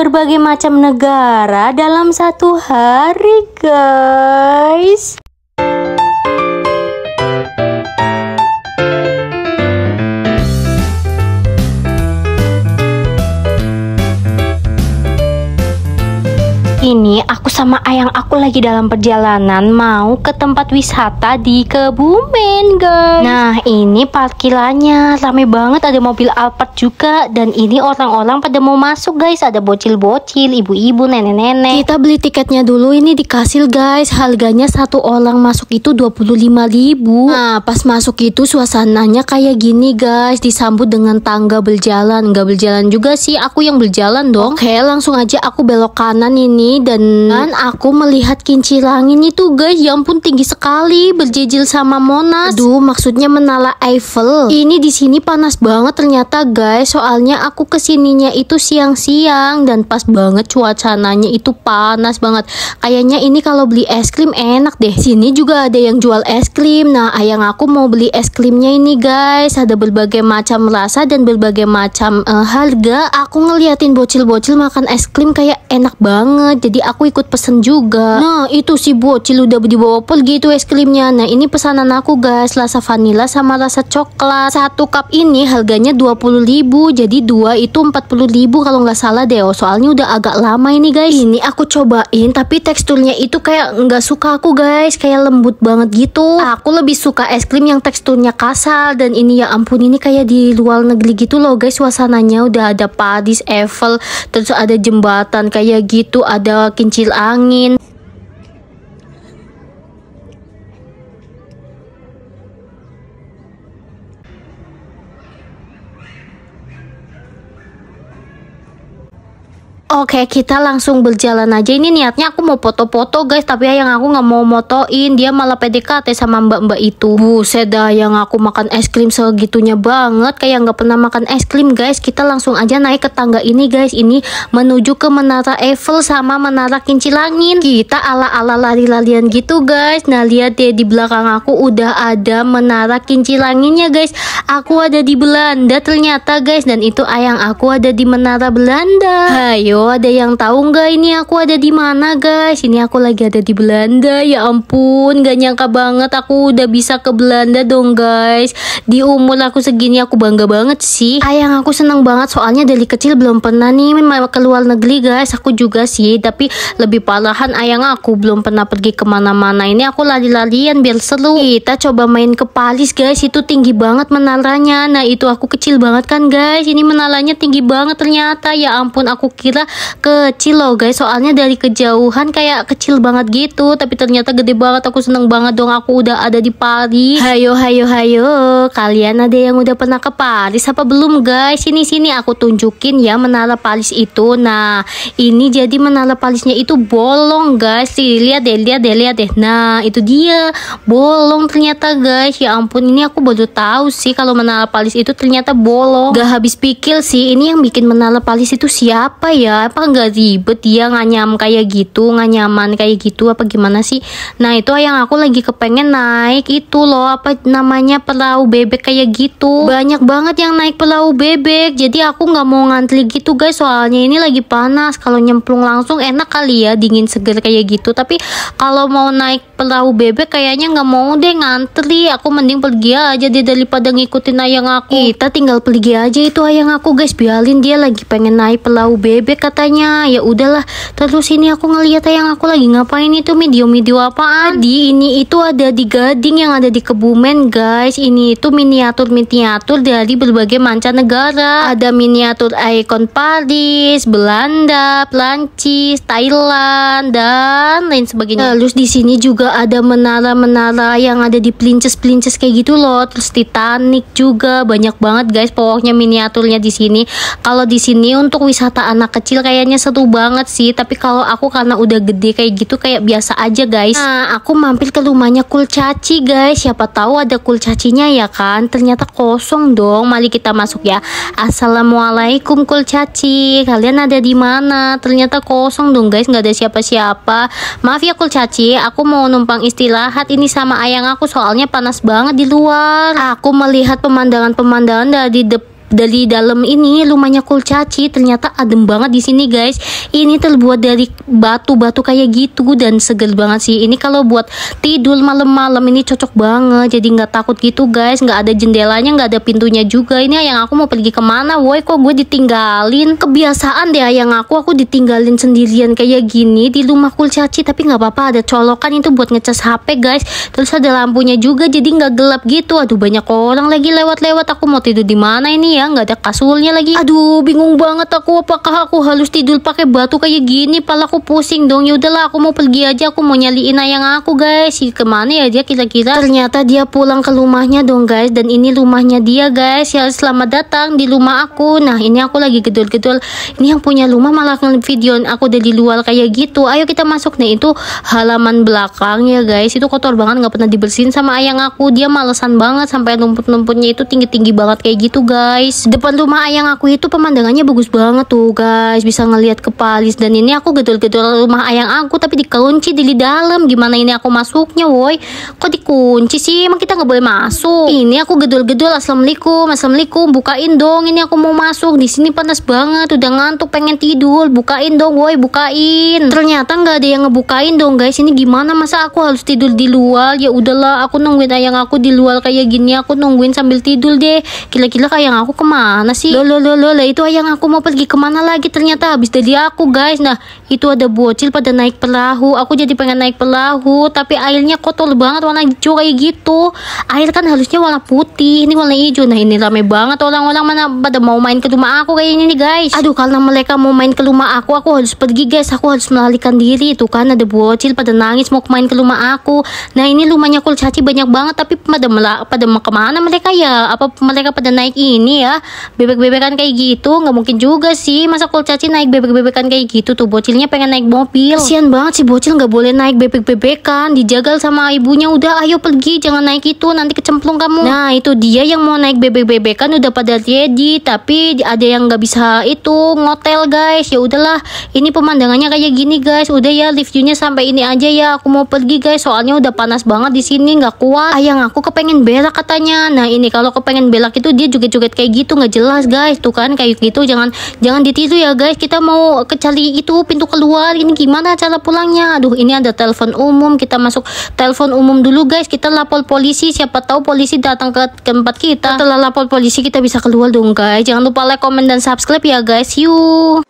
berbagai macam negara dalam satu hari guys ini aku sama ayang aku lagi dalam perjalanan mau ke tempat wisata di Kebumen guys Nah ini parkirannya rame banget ada mobil Alphard juga dan ini orang-orang pada mau masuk guys ada bocil-bocil ibu-ibu nenek-nenek Kita beli tiketnya dulu ini dikasih guys harganya satu orang masuk itu 25.000 Nah pas masuk itu suasananya kayak gini guys disambut dengan tangga berjalan enggak berjalan juga sih aku yang berjalan dong Oke langsung aja aku belok kanan ini dengan dan aku melihat kincir angin itu guys. Ya ampun tinggi sekali berjejil sama Monas. Aduh maksudnya menala Eiffel. Ini di sini panas banget ternyata guys. Soalnya aku kesininya itu siang-siang dan pas banget cuacananya itu panas banget. Kayaknya ini kalau beli es krim enak deh. Sini juga ada yang jual es krim. Nah ayang aku mau beli es krimnya ini guys. Ada berbagai macam rasa dan berbagai macam uh, harga. Aku ngeliatin bocil-bocil makan es krim kayak enak banget jadi aku ikut pesen juga. Nah, itu si bocil udah dibawa pergi gitu es krimnya. Nah, ini pesanan aku guys, rasa vanilla sama rasa coklat. Satu cup ini harganya 20.000, jadi dua itu 40.000 kalau nggak salah deh. Oh. Soalnya udah agak lama ini guys. Ini aku cobain tapi teksturnya itu kayak nggak suka aku guys, kayak lembut banget gitu. Aku lebih suka es krim yang teksturnya kasar dan ini ya ampun ini kayak di luar negeri gitu loh guys. Suasananya udah ada Paris Eiffel, terus ada jembatan kayak gitu, ada ada kincil angin Oke, kita langsung berjalan aja. Ini niatnya aku mau foto-foto, guys. Tapi yang aku nggak mau motoin. Dia malah PDKT sama mbak-mbak itu. Buset dah, yang aku makan es krim segitunya banget. Kayak nggak pernah makan es krim, guys. Kita langsung aja naik ke tangga ini, guys. Ini menuju ke Menara Eiffel sama Menara Kincilangin. Kita ala-ala lari-larian gitu, guys. Nah, lihat deh di belakang aku udah ada Menara Kincilanginnya, guys. Aku ada di Belanda ternyata, guys. Dan itu ayang aku ada di Menara Belanda. Hayo. Yo, ada yang tahu nggak ini aku ada di mana, guys? Ini aku lagi ada di Belanda. Ya ampun, nggak nyangka banget aku udah bisa ke Belanda dong, guys. Di umur aku segini aku bangga banget sih. Ayang aku senang banget soalnya dari kecil belum pernah nih memang keluar negeri, guys. Aku juga sih, tapi lebih parahan ayang aku belum pernah pergi kemana-mana. Ini aku lari-larian biar seru. Kita coba main ke Paris, guys. Itu tinggi banget menaranya. Nah, itu aku kecil banget kan, guys. Ini menaranya tinggi banget ternyata. Ya ampun, aku kira kecil loh guys soalnya dari kejauhan kayak kecil banget gitu tapi ternyata gede banget aku seneng banget dong aku udah ada di Paris hayo hayo hayo kalian ada yang udah pernah ke Paris apa belum guys sini sini aku tunjukin ya menara Paris itu nah ini jadi menara Parisnya itu bolong guys lihat deh lihat deh lihat deh nah itu dia bolong ternyata guys ya ampun ini aku baru tahu sih kalau menara Paris itu ternyata bolong gak habis pikir sih ini yang bikin menara Paris itu siapa ya apa nggak ribet dia nganyam kayak gitu nganyaman kayak gitu apa gimana sih nah itu yang aku lagi kepengen naik itu loh apa namanya perahu bebek kayak gitu banyak banget yang naik perahu bebek jadi aku nggak mau ngantri gitu guys soalnya ini lagi panas kalau nyemplung langsung enak kali ya dingin seger kayak gitu tapi kalau mau naik perahu bebek kayaknya nggak mau deh ngantri aku mending pergi aja dia daripada ngikutin ayang aku kita tinggal pergi aja itu ayang aku guys biarin dia lagi pengen naik perahu bebek katanya ya udahlah terus ini aku ngeliat yang aku lagi ngapain itu medium video apa adi ini itu ada di gading yang ada di kebumen guys ini itu miniatur-miniatur dari berbagai mancanegara ada miniatur ikon Paris Belanda Prancis Thailand dan lain sebagainya terus di sini juga ada menara-menara yang ada di pelinces-pelinces kayak gitu loh terus Titanic juga banyak banget guys pokoknya miniaturnya di sini kalau di sini untuk wisata anak kecil kayaknya satu banget sih tapi kalau aku karena udah gede kayak gitu kayak biasa aja guys nah aku mampir ke rumahnya Kulcaci guys siapa tahu ada Kulcacinya ya kan ternyata kosong dong mari kita masuk ya Assalamualaikum Kulcaci kalian ada di mana ternyata kosong dong guys nggak ada siapa-siapa maaf ya Kulcaci aku mau numpang istirahat ini sama ayang aku soalnya panas banget di luar aku melihat pemandangan-pemandangan dari depan dari dalam ini rumahnya Kulcaci ternyata adem banget di sini guys. Ini terbuat dari batu-batu kayak gitu dan seger banget sih. Ini kalau buat tidur malam-malam ini cocok banget. Jadi nggak takut gitu guys. Nggak ada jendelanya, nggak ada pintunya juga. Ini yang aku mau pergi kemana? Woi kok gue ditinggalin? Kebiasaan deh yang aku aku ditinggalin sendirian kayak gini di rumah Kulcaci. Tapi nggak apa-apa ada colokan itu buat ngecas HP guys. Terus ada lampunya juga jadi nggak gelap gitu. Aduh banyak orang lagi lewat-lewat. Aku mau tidur di mana ini ya? ya nggak ada kasulnya lagi aduh bingung banget aku apakah aku halus tidur pakai batu kayak gini aku pusing dong ya udahlah aku mau pergi aja aku mau nyaliin ayang aku guys si kemana ya dia kira-kira ternyata dia pulang ke rumahnya dong guys dan ini rumahnya dia guys ya selamat datang di rumah aku nah ini aku lagi gedul-gedul ini yang punya rumah malah video aku dari luar kayak gitu ayo kita masuk nih, itu halaman belakang ya guys itu kotor banget nggak pernah dibersihin sama ayang aku dia malesan banget sampai rumput-rumputnya itu tinggi-tinggi banget kayak gitu guys guys depan rumah ayang aku itu pemandangannya bagus banget tuh guys bisa ngelihat ke palis dan ini aku gedor-gedor rumah ayang aku tapi dikunci di dalam gimana ini aku masuknya woi kok dikunci sih emang kita nggak boleh masuk ini aku gedor-gedor assalamualaikum assalamualaikum bukain dong ini aku mau masuk di sini panas banget udah ngantuk pengen tidur bukain dong woi bukain ternyata nggak ada yang ngebukain dong guys ini gimana masa aku harus tidur di luar ya udahlah aku nungguin ayang aku di luar kayak gini aku nungguin sambil tidur deh kira-kira kayak aku kemana sih? lo lo lo lah itu ayang aku mau pergi kemana lagi ternyata habis dari aku guys. Nah itu ada bocil pada naik perahu. Aku jadi pengen naik perahu tapi airnya kotor banget warna hijau kayak gitu. Air kan harusnya warna putih ini warna hijau. Nah ini rame banget orang-orang mana pada mau main ke rumah aku kayaknya nih guys. Aduh karena mereka mau main ke rumah aku aku harus pergi guys. Aku harus melarikan diri itu kan ada bocil pada nangis mau main ke rumah aku. Nah ini rumahnya kulcaci banyak banget tapi pada pada kemana mereka ya? Apa mereka pada naik ini ya? bebek-bebekan kayak gitu nggak mungkin juga sih masa kulcaci naik bebek-bebekan kayak gitu tuh bocilnya pengen naik mobil kasian banget sih bocil nggak boleh naik bebek-bebekan dijagal sama ibunya udah ayo pergi jangan naik itu nanti kecemplung kamu nah itu dia yang mau naik bebek-bebekan udah pada ready tapi ada yang nggak bisa itu ngotel guys ya udahlah ini pemandangannya kayak gini guys udah ya reviewnya sampai ini aja ya aku mau pergi guys soalnya udah panas banget di sini nggak kuat ayang aku kepengen belak katanya nah ini kalau kepengen belak itu dia juga juga kayak gini gitu nggak jelas guys tuh kan kayak gitu jangan jangan ditiru ya guys kita mau kecari itu pintu keluar ini gimana cara pulangnya aduh ini ada telepon umum kita masuk telepon umum dulu guys kita lapor polisi siapa tahu polisi datang ke, tempat kita setelah lapor polisi kita bisa keluar dong guys jangan lupa like comment dan subscribe ya guys yuk